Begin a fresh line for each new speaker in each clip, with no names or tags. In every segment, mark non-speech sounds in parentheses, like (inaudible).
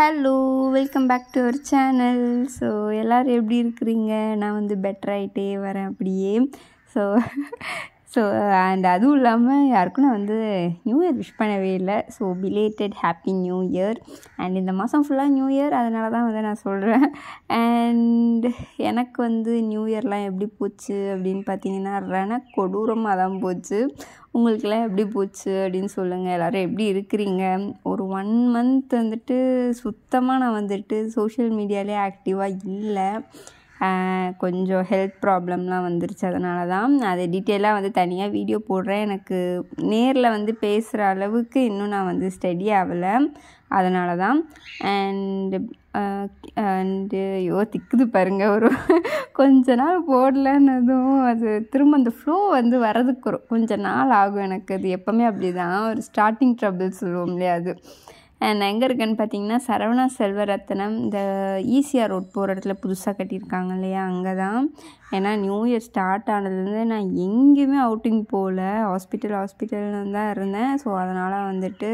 hello welcome back to our channel so எல்லோரும் எப்படி இருக்கிறீங்க நான் வந்து பெட்டர் ஆகிட்டே வரேன் அப்படியே ஸோ ஸோ அண்ட் அதுவும் இல்லாமல் யாருக்கும் நான் வந்து நியூ இயர் விஷ் பண்ணவே இல்லை so belated happy new year and இந்த மாதம் ஃபுல்லாக நியூ இயர் அதனால தான் வந்து நான் சொல்கிறேன் அண்ட் எனக்கு வந்து நியூ இயர்லாம் எப்படி போச்சு அப்படின்னு பார்த்தீங்கன்னா ரன கொடூரமாக தான் போச்சு உங்களுக்கெல்லாம் எப்படி போச்சு அப்படின்னு சொல்லுங்கள் எல்லோரும் எப்படி இருக்கிறீங்க ஒரு ஒன் மந்த் வந்துட்டு சுத்தமாக நான் வந்துட்டு சோஷியல் மீடியாலே ஆக்டிவாக இல்லை கொஞ்சம் ஹெல்த் ப்ராப்ளம்லாம் வந்துருச்சு அதனால தான் அதை டீட்டெயிலாக வந்து தனியாக வீடியோ போடுறேன் எனக்கு நேரில் வந்து பேசுகிற அளவுக்கு இன்னும் நான் வந்து ஸ்டடி ஆகலை அதனால தான் அண்டு அண்டு ஐயோ திக்குது பாருங்க ஒரு கொஞ்ச நாள் போடலன்னதும் அது திரும்ப அந்த ஃப்ளோ வந்து வர்றதுக்கு கொஞ்சம் நாள் ஆகும் எனக்கு அது எப்போவுமே அப்படி தான் ஒரு ஸ்டார்டிங் ட்ரபிள் சொல்லுவோம் இல்லையா அது அண்ட் எங்கே இருக்குன்னு பார்த்தீங்கன்னா சரவணா செல்வரத்னம் இந்த ஈசிஆர் ரோட் போகிற இடத்துல புதுசாக கட்டியிருக்காங்க இல்லையா அங்கே தான் ஏன்னா நியூ இயர் ஸ்டார்ட் ஆனதுலேருந்து நான் எங்கேயுமே அவுட்டிங் போகல ஹாஸ்பிட்டல் ஹாஸ்பிட்டல்னு தான் இருந்தேன் ஸோ அதனால் வந்துட்டு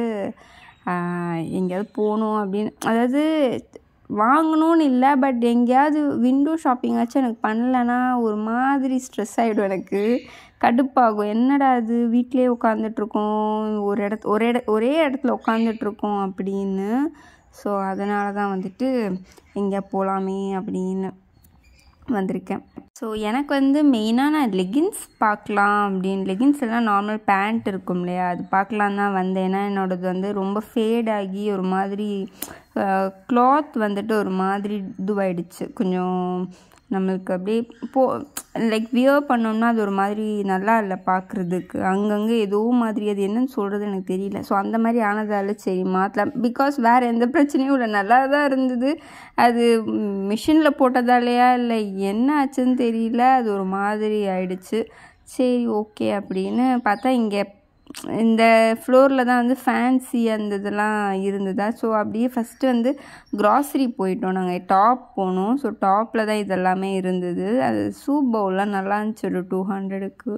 எங்கேயாவது போகணும் அப்படின்னு அதாவது வாங்கணும்னு இல்லை பட் எங்கேயாவது விண்டோ ஷாப்பிங்காச்சும் எனக்கு பண்ணலைன்னா ஒரு மாதிரி ஸ்ட்ரெஸ் ஆகிடும் எனக்கு கடுப்பாகும் என்னடா இது வீட்டிலே உட்காந்துட்ருக்கோம் ஒரு இடத்து ஒரே இட ஒரே இடத்துல உட்காந்துட்ருக்கோம் அப்படின்னு ஸோ அதனால தான் வந்துட்டு எங்கே போகலாமே அப்படின்னு வந்திருக்கேன் ஸோ எனக்கு வந்து மெயினாக நான் லெகின்ஸ் பார்க்கலாம் அப்படின்னு லெகின்ஸ் எல்லாம் நார்மல் பேண்ட் இருக்கும் இல்லையா அது பார்க்கலாம் தான் வந்தேன் ஏன்னா என்னோடது வந்து ரொம்ப ஃபேட் ஆகி ஒரு மாதிரி க்ளாத் வந்துட்டு ஒரு மாதிரி இதுவாகிடுச்சு கொஞ்சம் நம்மளுக்கு அப்படியே போ லைக் வியர் பண்ணோம்னா அது ஒரு மாதிரி நல்லா இல்லை பார்க்குறதுக்கு அங்கங்கே ஏதோ மாதிரி அது என்னன்னு சொல்கிறது எனக்கு தெரியல ஸோ அந்த மாதிரி ஆனதால் சரி மாற்றலாம் பிகாஸ் வேறு எந்த பிரச்சனையும் இல்லை நல்லா தான் இருந்தது அது மிஷினில் போட்டதாலேயா இல்லை என்ன ஆச்சுன்னு தெரியல அது ஒரு மாதிரி ஆயிடுச்சு சரி ஓகே அப்படின்னு பார்த்தா இங்கே இந்த ஃப்ளோரில் தான் வந்து ஃபேன்சி அந்த இதெல்லாம் இருந்ததா ஸோ அப்படியே ஃபஸ்ட்டு வந்து க்ராசரி போயிட்டோம் நாங்கள் டாப் போனோம் ஸோ டாப்பில் தான் இதெல்லாமே இருந்தது அது சூப் பவுல்லாம் நல்லா இருந்துச்சு ஒரு டூ ஹண்ட்ரடுக்கு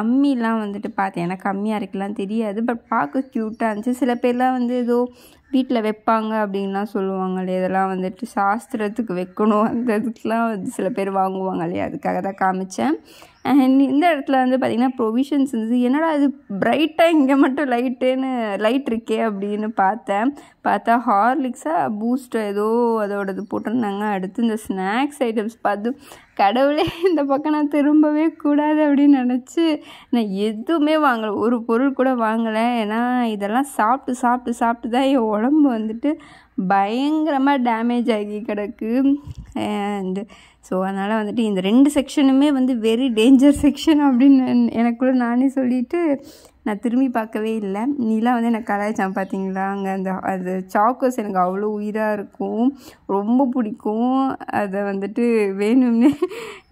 அம்மிலாம் வந்துட்டு பார்த்தேன் எனக்கு கம்மியாக இருக்கலாம் தெரியாது பட் பார்க்க க்யூட்டாக இருந்துச்சு சில பேர்லாம் வந்து ஏதோ வீட்டில் வைப்பாங்க அப்படின்லாம் சொல்லுவாங்களே இதெல்லாம் வந்துட்டு சாஸ்திரத்துக்கு வைக்கணும் அந்த இதுக்கெலாம் வந்து சில பேர் வாங்குவாங்களே அதுக்காக தான் காமிச்சேன் அண்ட் இந்த இடத்துல வந்து பார்த்திங்கன்னா ப்ரொவிஷன்ஸ் இருந்துச்சு என்னடா இது பிரைட்டாக இங்கே மட்டும் லைட்டுன்னு லைட் இருக்கே அப்படின்னு பார்த்தேன் பார்த்தா ஹார்லிக்ஸாக பூஸ்ட்டு ஏதோ அதோடது போட்டிருந்தாங்க அடுத்து இந்த ஸ்நாக்ஸ் ஐட்டம்ஸ் பார்த்து கடவுளே இந்த பக்கம் நான் திரும்பவே கூடாது அப்படின்னு நினச்சி நான் எதுவுமே வாங்கலை ஒரு பொருள் கூட வாங்கலை ஏன்னா இதெல்லாம் சாப்பிட்டு சாப்பிட்டு சாப்பிட்டு தான் என் உடம்பு வந்துட்டு பயங்கரமாக டேமேஜ் ஆகி கிடக்கு அண்டு ஸோ அதனால் வந்துட்டு இந்த ரெண்டு செக்ஷனுமே வந்து வெரி டேஞ்சர் செக்ஷன் அப்படின்னு எனக்குள்ள நானே சொல்லிவிட்டு நான் திரும்பி பார்க்கவே இல்லை நீலாம் வந்து எனக்கு கலாய்ச்சான் பார்த்தீங்களா அங்கே அந்த அது சாக்கோஸ் எனக்கு அவ்வளோ உயிராக இருக்கும் ரொம்ப பிடிக்கும் அதை வந்துட்டு வேணும்னு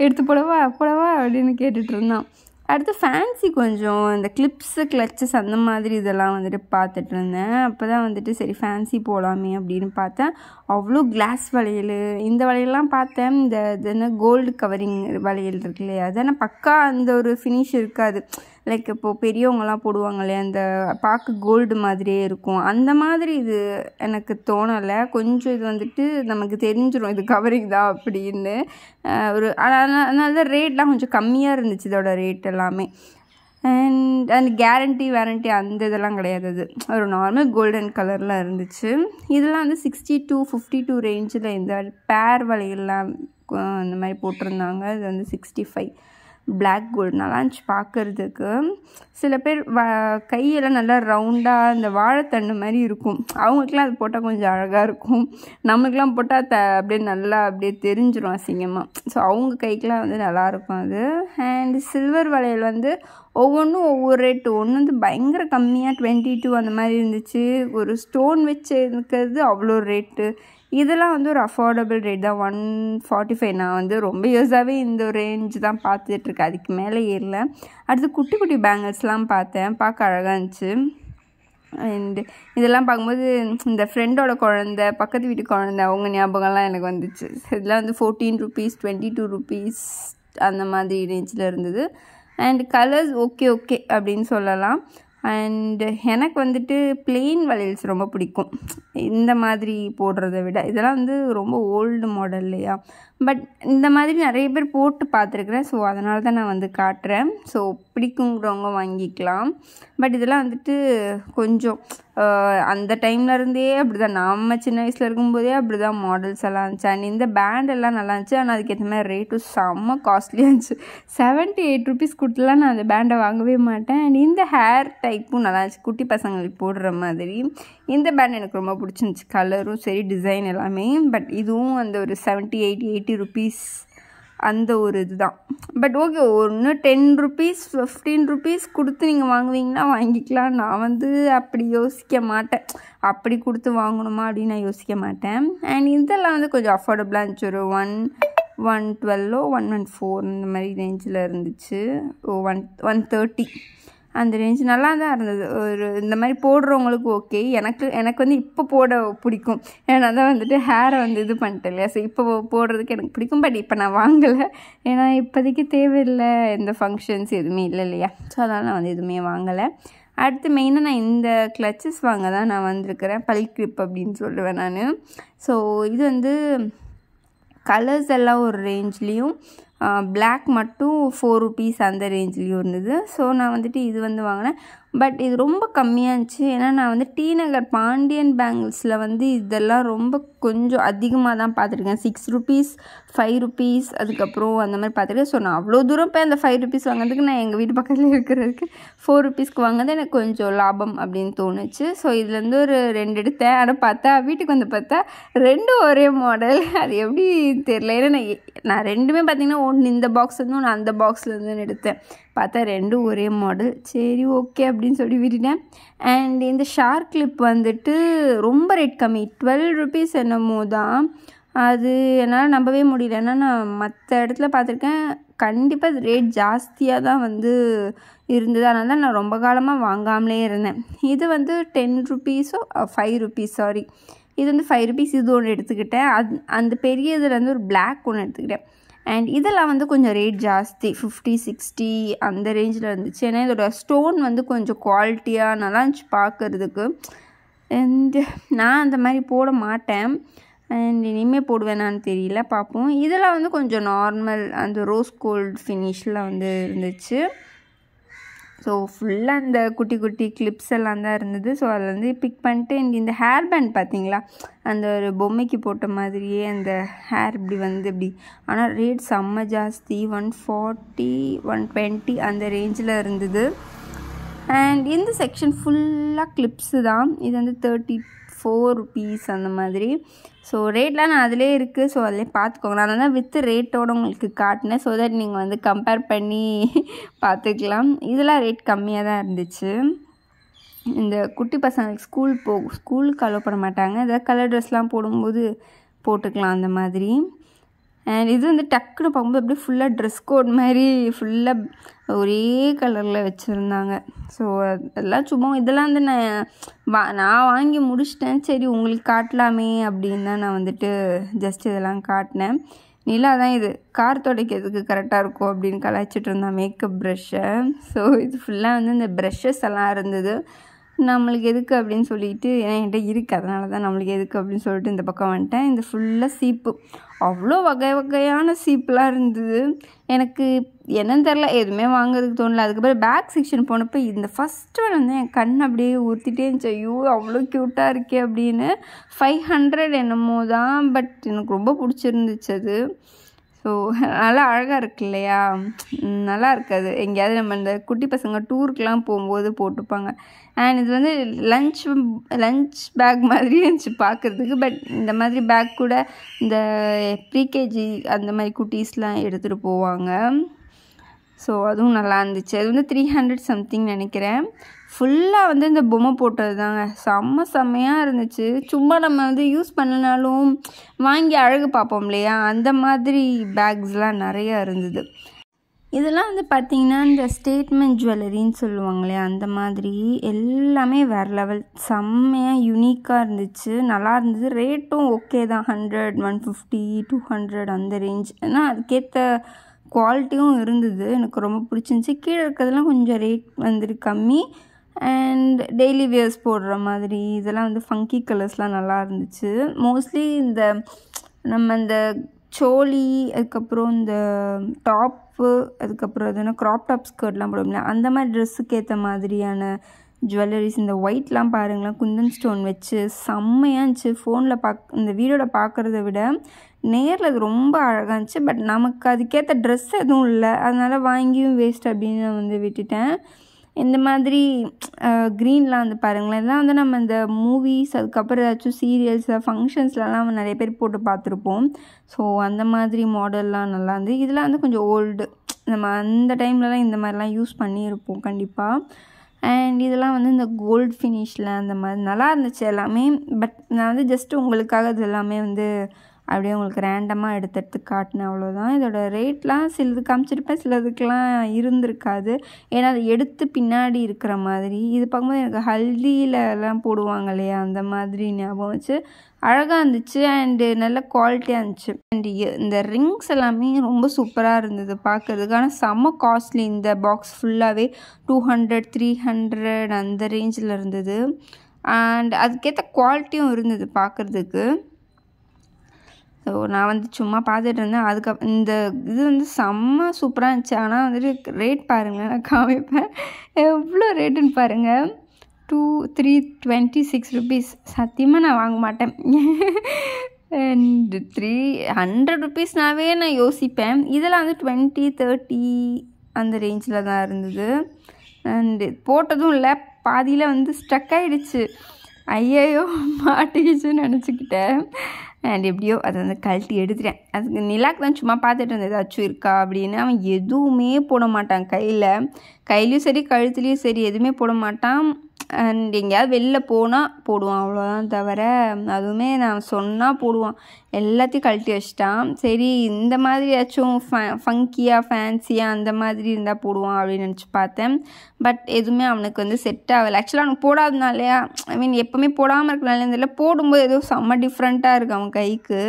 எடுத்து போடவா போடவா அப்படின்னு கேட்டுட்ருந்தான் அடுத்து ஃபேன்சி கொஞ்சம் இந்த கிளிப்ஸு கிளச்சஸ் அந்த மாதிரி இதெல்லாம் வந்துட்டு பார்த்துட்டு இருந்தேன் அப்போ தான் வந்துட்டு சரி ஃபேன்சி போகலாமே அப்படின்னு பார்த்தேன் அவ்வளோ கிளாஸ் வளையல் இந்த வளையல்லாம் பார்த்தேன் இந்த இது என்ன கோல்டு கவரிங் வளையல் இருக்கு இல்லையா அது ஆனால் பக்கா அந்த ஒரு ஃபினிஷ் இருக்காது லைக் இப்போது பெரியவங்களாம் போடுவாங்க இல்லையா அந்த பார்க்க கோல்டு மாதிரியே இருக்கும் அந்த மாதிரி இது எனக்கு தோணலை கொஞ்சம் இது வந்துட்டு நமக்கு தெரிஞ்சிடும் இது கவரிங் தான் அப்படின்னு ஒரு அதனால தான் ரேட்லாம் கொஞ்சம் கம்மியாக இருந்துச்சு இதோட ரேட் எல்லாமே அண்ட் அந்த கேரண்டி வேரண்டி அந்த இதெல்லாம் கிடையாது அது ஒரு நார்மல் கோல்டன் கலர்லாம் இருந்துச்சு இதெல்லாம் வந்து சிக்ஸ்டி டூ ஃபிஃப்டி டூ ரேஞ்சில் இந்த பேர் வலையெல்லாம் இந்த மாதிரி போட்டிருந்தாங்க இது வந்து சிக்ஸ்டி ஃபைவ் பிளாக் கோல்டு இருந்துச்சு பார்க்குறதுக்கு சில பேர் வ கையெல்லாம் நல்லா ரவுண்டாக அந்த வாழைத்தண்டு மாதிரி இருக்கும் அவங்களுக்குலாம் அது போட்டால் கொஞ்சம் அழகாக இருக்கும் நம்மளுக்கெலாம் போட்டால் த அப்படியே நல்லா அப்படியே தெரிஞ்சிடும் அசிங்கமாக ஸோ அவங்க கைக்கெலாம் வந்து நல்லாயிருக்கும் அது அண்ட் சில்வர் வளையல் வந்து ஒவ்வொன்றும் ஒவ்வொரு ரேட்டு ஒன்று வந்து பயங்கர கம்மியாக டுவெண்ட்டி டூ அந்த மாதிரி இருந்துச்சு ஒரு ஸ்டோன் வச்சு இருக்கிறது அவ்வளோ ரேட்டு இதெல்லாம் வந்து ஒரு அஃபோர்டபுள் ரேட் தான் ஒன் ஃபார்ட்டி ஃபைவ் நான் வந்து ரொம்ப யூஸாகவே இந்த ரேஞ்ச் தான் பார்த்துட்ருக்கேன் அதுக்கு மேலே ஏறல அடுத்து குட்டி குட்டி பேங்கிள்ஸ்லாம் பார்த்தேன் பார்க்க அழகாக இருந்துச்சு அண்ட் இதெல்லாம் பார்க்கும்போது இந்த ஃப்ரெண்டோட குழந்த பக்கத்து வீட்டு குழந்த அவங்க ஞாபகம்லாம் எனக்கு வந்துச்சு இதெல்லாம் வந்து fourteen rupees twenty two rupees அந்த மாதிரி ரேஞ்சில் இருந்தது அண்ட் கலர்ஸ் ஓகே ஓகே அப்படின்னு சொல்லலாம் அண்டு எனக்கு வந்துட்டு பிளெயின் வளையல்ஸ் ரொம்ப பிடிக்கும் இந்த மாதிரி போடுறத விட இதெல்லாம் வந்து ரொம்ப ஓல்டு மாடல் இல்லையா பட் இந்த மாதிரி நிறைய பேர் போட்டு பார்த்துருக்குறேன் ஸோ அதனால தான் நான் வந்து காட்டுறேன் ஸோ பிடிக்குங்கிறவங்க வாங்கிக்கலாம் பட் இதெல்லாம் வந்துட்டு கொஞ்சம் அந்த டைமில் இருந்தே அப்படி தான் நாம் சின்ன வயசில் இருக்கும்போதே அப்படி தான் மாடல்ஸ் எல்லாம் இருந்துச்சு அண்ட் இந்த பேண்ட் எல்லாம் நல்லா இருந்துச்சு ஆனால் அதுக்கேற்ற மாதிரி ரேட்டும் செம்ம காஸ்ட்லியாக இருந்துச்சு செவன்ட்டி எயிட் ருபீஸ் கொடுத்துலாம் நான் அந்த பேண்டை வாங்கவே மாட்டேன் அண்ட் இந்த ஹேர் டைப்பும் நல்லா இருந்துச்சு குட்டி பசங்களுக்கு போடுற மாதிரி இந்த பேண்ட் எனக்கு ரொம்ப பிடிச்சிருந்துச்சி கலரும் சரி டிசைன் எல்லாமே பட் இதுவும் அந்த ஒரு செவன்ட்டி எயிட்டி எயிட்டி ருபீஸ் அந்த ஒரு இதுதான் பட் ஓகே ஒன்று டென் ருபீஸ் ஃபிஃப்டீன் ருபீஸ் கொடுத்து நீங்கள் வாங்குவீங்கன்னா வாங்கிக்கலாம் நான் வந்து அப்படி யோசிக்க மாட்டேன் அப்படி கொடுத்து வாங்கணுமா அப்படின்னு நான் யோசிக்க மாட்டேன் அண்ட் இதெல்லாம் வந்து கொஞ்சம் அஃபோர்டபுளாக இருந்துச்சு ஒரு one one twelve one one four இந்த மாதிரி ரேஞ்சில் இருந்துச்சு ஓ ஒன் ஒன் தேர்ட்டி அந்த ரேஞ்ச் நல்லா தான் இருந்தது ஒரு இந்த மாதிரி போடுறவங்களுக்கு ஓகே எனக்கு எனக்கு வந்து இப்போ போட பிடிக்கும் ஏன்னா தான் வந்துட்டு ஹேரை வந்து இது பண்ணிட்டேன் இல்லையா ஸோ இப்போ போடுறதுக்கு எனக்கு பிடிக்கும் பட் இப்போ நான் வாங்கலை ஏன்னா இப்போதைக்கு தேவையில்லை எந்த ஃபங்க்ஷன்ஸ் எதுவுமே இல்லை இல்லையா ஸோ அதனால் நான் வந்து எதுவுமே வாங்கலை அடுத்து மெயினாக நான் இந்த கிளச்சஸ் வாங்க தான் நான் வந்திருக்கிறேன் பல் கிரிப் அப்படின்னு சொல்லுவேன் நான் ஸோ இது வந்து கலர்ஸ் எல்லாம் ஒரு ரேஞ்ச்லேயும் பிளாக் மட்டும் ஃபோர் ருபீஸ் அந்த ரேஞ்ச்லேயும் இருந்தது ஸோ நான் வந்துட்டு இது வந்து வாங்கினேன் பட் இது ரொம்ப கம்மியாக இருந்துச்சு ஏன்னா நான் வந்து டி நகர் பாண்டியன் பேங்கிள்ஸில் வந்து இதெல்லாம் ரொம்ப கொஞ்சம் அதிகமாக தான் பார்த்துருக்கேன் சிக்ஸ் ருபீஸ் ஃபைவ் ருபீஸ் அதுக்கப்புறம் அந்த மாதிரி பார்த்துருக்கேன் ஸோ நான் அவ்வளோ தூரம் போய் அந்த ஃபைவ் ருபீஸ் வாங்குறதுக்கு நான் எங்கள் வீட்டு பக்கத்தில் இருக்கிறதுக்கு ஃபோர் ருபீஸ்க்கு வாங்குறது எனக்கு கொஞ்சம் லாபம் அப்படின்னு தோணுச்சு ஸோ இதுலேருந்து ஒரு ரெண்டு எடுத்தேன் ஆனால் பார்த்தா வீட்டுக்கு வந்து பார்த்தா ரெண்டும் ஒரே மாடல் அது எப்படி தெரில ஏன்னா நான் நான் ரெண்டுமே பார்த்திங்கன்னா ஒன்று இந்த பாக்ஸ்லேருந்து ஒன்று அந்த பாக்ஸ்லேருந்து எடுத்தேன் பார்த்தா ரெண்டும் ஒரே மாடல் சரி ஓகே அப்படின்னு சொல்லி விட்டுட்டேன் அண்ட் இந்த ஷார்க் கிளிப் வந்துட்டு ரொம்ப ரேட் கம்மி டுவெல் ருபீஸ் என்னமோ தான் அது என்னால் நம்பவே முடியல ஏன்னா நான் மற்ற இடத்துல பார்த்துருக்கேன் கண்டிப்பாக ரேட் ஜாஸ்தியாக தான் வந்து இருந்தது அதனால தான் நான் ரொம்ப காலமாக வாங்காமலே இருந்தேன் இது வந்து டென் ருபீஸோ ஃபைவ் ருபீஸ் சாரி இது வந்து ஃபைவ் ருபீஸ் இது ஒன்று எடுத்துக்கிட்டேன் அந் அந்த பெரிய இதில் வந்து ஒரு பிளாக் ஒன்று எடுத்துக்கிட்டேன் அண்ட் இதெல்லாம் வந்து கொஞ்சம் ரேட் ஜாஸ்தி ஃபிஃப்டி சிக்ஸ்டி அந்த ரேஞ்சில் இருந்துச்சு ஏன்னா இதோட ஸ்டோன் வந்து கொஞ்சம் குவாலிட்டியாக நல்லா இருந்துச்சு பார்க்குறதுக்கு அண்ட் நான் அந்த மாதிரி போட மாட்டேன் அண்ட் இனிமேல் போடுவேனான்னு தெரியல பார்ப்போம் இதெல்லாம் வந்து கொஞ்சம் நார்மல் அந்த ரோஸ் கோல்டு ஃபினிஷில் வந்து இருந்துச்சு ஸோ ஃபுல்லாக இந்த குட்டி குட்டி கிளிப்ஸ் எல்லாம் தான் இருந்தது ஸோ அதில் வந்து பிக் பண்ணிட்டு இந்த ஹேர் பேண்ட் பார்த்தீங்களா அந்த ஒரு பொம்மைக்கு போட்ட மாதிரியே அந்த ஹேர் இப்படி வந்து இப்படி ஆனால் ரேட் செம்ம ஜாஸ்தி ஒன் ஃபார்ட்டி ஒன் டுவெண்ட்டி அந்த ரேஞ்சில் இருந்தது அண்ட் இந்த செக்ஷன் ஃபுல்லாக கிளிப்ஸு தான் இது வந்து தேர்ட்டி ஃபோர் ருபீஸ் அந்த மாதிரி ஸோ ரேட்லாம் நான் அதிலே இருக்குது ஸோ அதிலே பார்த்துக்கோங்க நான் தான் வித் ரேட்டோடு உங்களுக்கு காட்டினேன் ஸோ தட் நீங்கள் வந்து கம்பேர் பண்ணி (laughs) பார்த்துக்கலாம் இதெல்லாம் ரேட் கம்மியாக தான் இருந்துச்சு இந்த குட்டி பசங்களுக்கு ஸ்கூல் போ ஸ்கூலுக்கு அலோவ் பண்ண மாட்டாங்க ஏதாவது கலர் ட்ரெஸ்லாம் போடும்போது போட்டுக்கலாம் அந்த மாதிரி அண்ட் இது வந்து டக்குன்னு பார்க்கும்போது அப்படியே ஃபுல்லாக ட்ரெஸ் கோட் மாதிரி ஃபுல்லாக ஒரே கலரில் வச்சுருந்தாங்க ஸோ அதெல்லாம் சும்மா இதெல்லாம் வந்து நான் வா நான் வாங்கி முடிச்சிட்டேன் சரி உங்களுக்கு காட்டலாமே அப்படின்னு தான் நான் வந்துட்டு ஜஸ்ட் இதெல்லாம் காட்டினேன் நிலா தான் இது கார் துடைக்கிறதுக்கு கரெக்டாக இருக்கும் அப்படின்னு கலாய்ச்சிட்டு இருந்தான் மேக்கப் ப்ரெஷ்ஷை ஸோ இது ஃபுல்லாக வந்து இந்த ப்ரெஷ்ஷஸ் எல்லாம் இருந்தது நம்மளுக்கு எதுக்கு அப்படின்னு சொல்லிட்டு ஏன்னா என்கிட்ட இருக்குது அதனால தான் நம்மளுக்கு எதுக்கு அப்படின்னு சொல்லிட்டு இந்த பக்கம் வந்துட்டேன் இந்த ஃபுல்லாக சீப்பு அவ்வளோ வகை வகையான சீப்பெலாம் இருந்தது எனக்கு என்னன்னு தெரில எதுவுமே வாங்குறதுக்கு தோணல அதுக்கப்புறம் பேக் செக்ஷன் போனப்போ இந்த ஃபஸ்ட் ஒன் வந்து என் கண் அப்படியே ஊற்றிட்டே இருந்துச்சு ஐயோ அவ்வளோ க்யூட்டாக இருக்கே அப்படின்னு ஃபைவ் ஹண்ட்ரட் என்னமோ தான் பட் எனக்கு ரொம்ப பிடிச்சிருந்துச்சு அது ஸோ நல்லா அழகாக இருக்கு இல்லையா நல்லா இருக்காது எங்கேயாவது நம்ம இந்த குட்டி பசங்க டூருக்கெலாம் போகும்போது போட்டுப்பாங்க அண்ட் இது வந்து லன்ச் லன்ச் பேக் மாதிரி இருந்துச்சு பார்க்குறதுக்கு பட் இந்த மாதிரி பேக் கூட இந்த ப்ரீகேஜி அந்த மாதிரி குட்டீஸ்லாம் எடுத்துகிட்டு போவாங்க ஸோ அதுவும் நல்லா இருந்துச்சு அது வந்து த்ரீ ஹண்ட்ரட் சம்திங் நினைக்கிறேன் ஃபுல்லாக வந்து இந்த பொம்மை போட்டது தாங்க செம்ம செம்மையாக இருந்துச்சு சும்மா நம்ம வந்து யூஸ் பண்ணனாலும் வாங்கி அழகு பார்ப்போம் இல்லையா அந்த மாதிரி பேக்ஸ்லாம் நிறையா இருந்தது இதெல்லாம் வந்து பார்த்தீங்கன்னா இந்த ஸ்டேட்மெண்ட் ஜுவல்லரின்னு சொல்லுவாங்களே அந்த மாதிரி எல்லாமே வேறு லெவல் செம்மையாக யூனிக்காக இருந்துச்சு நல்லா இருந்தது ரேட்டும் ஓகே தான் hundred one fifty two hundred அந்த ரேஞ்ச் ஏன்னா அதுக்கேற்ற குவாலிட்டியும் இருந்தது எனக்கு ரொம்ப பிடிச்சிருந்துச்சி கீழே இருக்கிறதுலாம் கொஞ்சம் ரேட் வந்துட்டு கம்மி அண்ட் டெய்லி வியர்ஸ் போடுற மாதிரி இதெல்லாம் வந்து ஃபங்கி கலர்ஸ்லாம் நல்லா இருந்துச்சு மோஸ்ட்லி இந்த நம்ம இந்த சோலி அதுக்கப்புறம் இந்த டாப் ஸ்கார்ஃபு அதுக்கப்புறம் எதுனா க்ராப் டாப் ஸ்கர்ட்லாம் போடும்ல அந்த மாதிரி ட்ரெஸ்ஸுக்கு ஏற்ற மாதிரியான ஜுவல்லரிஸ் இந்த ஒயிட்லாம் பாருங்களேன் குந்தன் ஸ்டோன் வச்சு செம்மையாக இருந்துச்சு ஃபோனில் பாக் இந்த வீடியோவில் பார்க்குறத விட நேரில் அது ரொம்ப அழகாக இருந்துச்சு பட் நமக்கு அதுக்கேற்ற ட்ரெஸ் எதுவும் இல்லை அதனால் வாங்கியும் வேஸ்ட் அப்படின்னு நான் வந்து விட்டுட்டேன் இந்த மாதிரி க்ரீன்லாம் வந்து பாருங்களேன் இதெல்லாம் வந்து நம்ம இந்த மூவிஸ் அதுக்கப்புறம் ஏதாச்சும் சீரியல்ஸ் ஃபங்க்ஷன்ஸ்லலாம் நிறைய பேர் போட்டு பார்த்துருப்போம் ஸோ அந்த மாதிரி மாடல்லாம் நல்லா இருந்து இதெல்லாம் வந்து கொஞ்சம் ஓல்டு நம்ம அந்த டைம்லலாம் இந்த மாதிரிலாம் யூஸ் பண்ணியிருப்போம் கண்டிப்பாக அண்ட் இதெல்லாம் வந்து இந்த கோல்டு ஃபினிஷில் அந்த மாதிரி நல்லா இருந்துச்சு எல்லாமே பட் நான் வந்து ஜஸ்ட்டு உங்களுக்காக இது எல்லாமே வந்து அப்படியே உங்களுக்கு ரேண்டமாக எடுத்து எடுத்து காட்டினேன் அவ்வளோதான் இதோட ரேட்லாம் சிலது காமிச்சிருப்பேன் சிலதுக்கெலாம் இருந்திருக்காது ஏன்னா அது எடுத்து பின்னாடி இருக்கிற மாதிரி இது பார்க்கும்போது எனக்கு ஹல்தியிலலாம் போடுவாங்க இல்லையா அந்த மாதிரி ஞாபகம் வச்சு அழகாக இருந்துச்சு அண்டு நல்ல குவாலிட்டியாக இருந்துச்சு அண்டு இந்த ரிங்ஸ் எல்லாமே ரொம்ப சூப்பராக இருந்தது பார்க்குறதுக்கு ஆனால் செம்ம காஸ்ட்லி இந்த பாக்ஸ் ஃபுல்லாகவே டூ ஹண்ட்ரட் த்ரீ ஹண்ட்ரட் அந்த ரேஞ்சில் இருந்தது அண்ட் அதுக்கேற்ற குவாலிட்டியும் இருந்தது பார்க்குறதுக்கு ஸோ நான் வந்து சும்மா பார்த்துட்டு இருந்தேன் அதுக்கப் இந்த இது வந்து செம்ம சூப்பராக இருந்துச்சு ஆனால் வந்துட்டு ரேட் பாருங்கள் நான் காமிப்பேன் எவ்வளோ ரேட்டுன்னு பாருங்கள் two three twenty six rupees சத்தியமாக நான் வாங்க மாட்டேன் அண்டு த்ரீ ஹண்ட்ரட் ருபீஸ்னாவே நான் யோசிப்பேன் இதெல்லாம் வந்து டுவெண்ட்டி தேர்ட்டி அந்த ரேஞ்சில் தான் இருந்தது அண்டு போட்டதும் இல்லை பாதியில் வந்து ஸ்ட்ரக் ஆகிடுச்சு ஐயையோ மாட்டிக்கிச்சுன்னு நினச்சிக்கிட்டேன் அண்ட் எப்படியோ அதை வந்து கழட்டி எடுத்துட்டேன் அதுக்கு நிலாக்கு தான் சும்மா பார்த்துட்டு இருந்தது அச்சும் இருக்கா அப்படின்னு அவன் எதுவுமே போட மாட்டான் கையில் கையிலையும் சரி கழுத்துலேயும் சரி எதுவுமே போட மாட்டான் அண்ட் எங்கேயாவது வெளில போனால் போடுவான் அவ்வளோதான் தவிர அதுவுமே நான் சொன்னால் போடுவான் எல்லாத்தையும் கழட்டி வச்சிட்டான் சரி இந்த மாதிரி ஏதாச்சும் ஃபே ஃபங்கியாக ஃபேன்சியாக அந்த மாதிரி இருந்தால் போடுவான் அப்படின்னு நினச்சி பார்த்தேன் பட் எதுவுமே அவனுக்கு வந்து செட் ஆகலை ஆக்சுவலாக அவனுக்கு போடாதனாலையா ஐ மீன் எப்போவுமே போடாமல் இருக்கனால இந்த போடும்போது ஏதோ செம்ம டிஃப்ரெண்ட்டாக இருக்கும் அவன் கைக்கு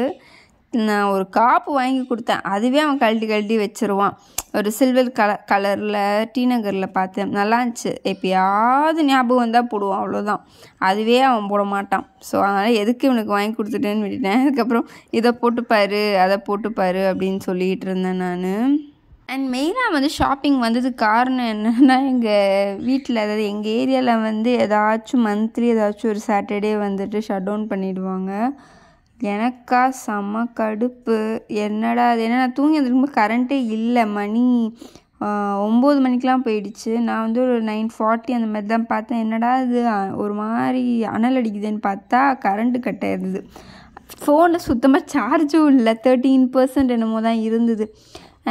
நான் ஒரு காப்பு வாங்கி கொடுத்தேன் அதுவே அவன் கழட்டி கழட்டி வச்சுருவான் ஒரு சில்வர் கலர் கலரில் டீ நகரில் பார்த்தேன் நல்லா இருந்துச்சு எப்பயாவது ஞாபகம் வந்தால் போடுவான் அவ்வளோதான் அதுவே அவன் போட மாட்டான் ஸோ அதனால் எதுக்கு இவனுக்கு வாங்கி கொடுத்துட்டேன்னு விட்டுட்டேன் அதுக்கப்புறம் இதை போட்டுப்பாரு அதை போட்டுப்பாரு அப்படின்னு சொல்லிகிட்டு இருந்தேன் நான் அண்ட் மெயினாக வந்து ஷாப்பிங் வந்ததுக்கு காரணம் என்னென்னா எங்கள் வீட்டில் அதாவது எங்கள் ஏரியாவில் வந்து ஏதாச்சும் மந்த்லி ஏதாச்சும் ஒரு சாட்டர்டே வந்துட்டு ஷட் டவுன் பண்ணிவிடுவாங்க எனக்கா செம்ம கடுப்பு என்னடா அது என்ன நான் தூங்கி எழுந்திருக்கும்போது கரண்ட்டே இல்லை மணி ஒம்பது மணிக்கெலாம் போயிடுச்சு நான் வந்து ஒரு நைன் ஃபார்ட்டி அந்த மாதிரி தான் பார்த்தேன் என்னடா இது ஒரு மாதிரி அனல் அடிக்குதுன்னு பார்த்தா கரண்ட்டு கட் ஆயிருந்தது ஃபோனில் சுத்தமாக சார்ஜும் இல்லை தேர்ட்டீன் பர்சன்ட் என்னமோ தான் இருந்தது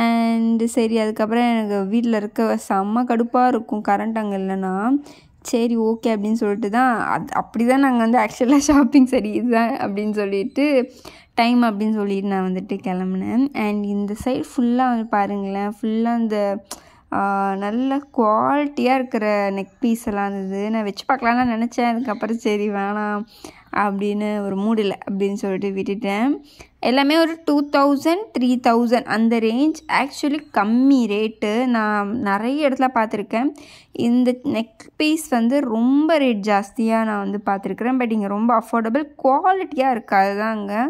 அண்டு சரி அதுக்கப்புறம் எனக்கு வீட்டில் இருக்க செம்ம கடுப்பாக இருக்கும் கரண்ட் அங்கே இல்லைன்னா சரி ஓகே அப்படின்னு சொல்லிட்டு தான் அது அப்படி தான் நாங்கள் வந்து ஆக்சுவலாக ஷாப்பிங் சரி இதுதான் அப்படின்னு சொல்லிட்டு டைம் அப்படின்னு சொல்லிட்டு நான் வந்துட்டு கிளம்புனேன் அண்ட் இந்த சைடு ஃபுல்லாக வந்து பாருங்களேன் ஃபுல்லாக இந்த நல்ல குவாலிட்டியாக இருக்கிற நெக் பீஸ் எல்லாம் இருந்தது நான் வச்சு பார்க்கலான்னு நினச்சேன் அதுக்கப்புறம் சரி வேணாம் அப்படின்னு ஒரு மூடில் அப்படின்னு சொல்லிட்டு விட்டுட்டேன் எல்லாமே ஒரு டூ தௌசண்ட் த்ரீ தௌசண்ட் அந்த ரேஞ்ச் ஆக்சுவலி கம்மி ரேட்டு நான் நிறைய இடத்துல பார்த்துருக்கேன் இந்த நெக் பீஸ் வந்து ரொம்ப ரேட் ஜாஸ்தியாக நான் வந்து பார்த்துருக்குறேன் பட் இங்கே ரொம்ப அஃபோர்டபுள் குவாலிட்டியாக இருக்குது அதுதான் அங்கே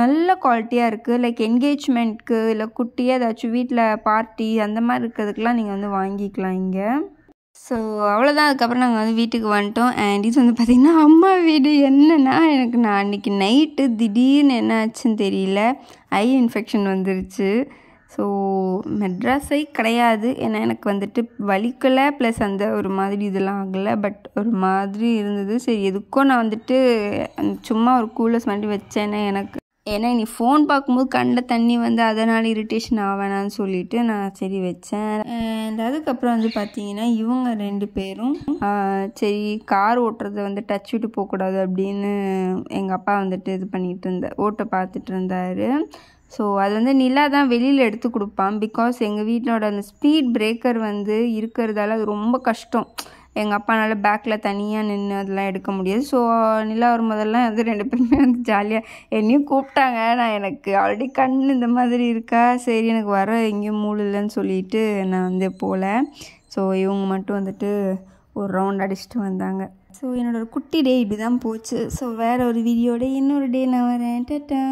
நல்ல குவாலிட்டியாக இருக்குது லைக் என்கேஜ்மெண்ட்க்கு இல்லை குட்டியாக ஏதாச்சும் வீட்டில் பார்ட்டி அந்த மாதிரி இருக்கிறதுக்கெலாம் நீங்கள் வந்து வாங்கிக்கலாம் இங்கே ஸோ அவ்வளோதான் அதுக்கப்புறம் நாங்கள் வந்து வீட்டுக்கு வந்துட்டோம் அண்ட் இது வந்து பார்த்திங்கன்னா அம்மா வீடு என்னென்னா எனக்கு நான் அன்றைக்கி நைட்டு திடீர்னு என்ன ஆச்சுன்னு தெரியல ஐ இன்ஃபெக்ஷன் வந்துருச்சு ஸோ மெட்ராஸை கிடையாது ஏன்னா எனக்கு வந்துட்டு வலிக்கலை ப்ளஸ் அந்த ஒரு மாதிரி இதெல்லாம் ஆகலை பட் ஒரு மாதிரி இருந்தது சரி எதுக்கோ நான் வந்துட்டு சும்மா ஒரு கூலர்ஸ் மாதிரி வச்சேன்னா எனக்கு ஏன்னா நீ ஃபோன் பார்க்கும்போது கண்ட தண்ணி வந்து அதனால் இரிட்டேஷன் ஆகணான்னு சொல்லிட்டு நான் சரி வச்சேன் அண்ட் அதுக்கப்புறம் வந்து பார்த்தீங்கன்னா இவங்க ரெண்டு பேரும் சரி கார் ஓட்டுறதை வந்து டச் விட்டு போகக்கூடாது அப்படின்னு எங்கள் அப்பா வந்துட்டு இது பண்ணிகிட்டு இருந்த ஓட்ட பார்த்துட்டு இருந்தார் ஸோ அது வந்து நிலா தான் வெளியில் எடுத்து கொடுப்பான் பிகாஸ் எங்கள் வீட்டோட அந்த ஸ்பீட் பிரேக்கர் வந்து இருக்கிறதால அது ரொம்ப கஷ்டம் எங்கள் அப்பானால் பேக்கில் தனியாக நின்று அதெல்லாம் எடுக்க முடியாது ஸோ நிலா வரும்போதெல்லாம் வந்து ரெண்டு பேருமே வந்து ஜாலியாக என்னையும் கூப்பிட்டாங்க நான் எனக்கு ஆல்ரெடி கண் இந்த மாதிரி இருக்கா சரி எனக்கு வர எங்கேயும் மூடு இல்லைன்னு சொல்லிட்டு நான் வந்து போகல ஸோ இவங்க மட்டும் வந்துட்டு ஒரு ரவுண்ட் அடிச்சுட்டு வந்தாங்க ஸோ என்னோடய குட்டி டே இப்படி தான் போச்சு ஸோ வேறு ஒரு வீடியோட இன்னொரு டே நான் வரேன் டட்டா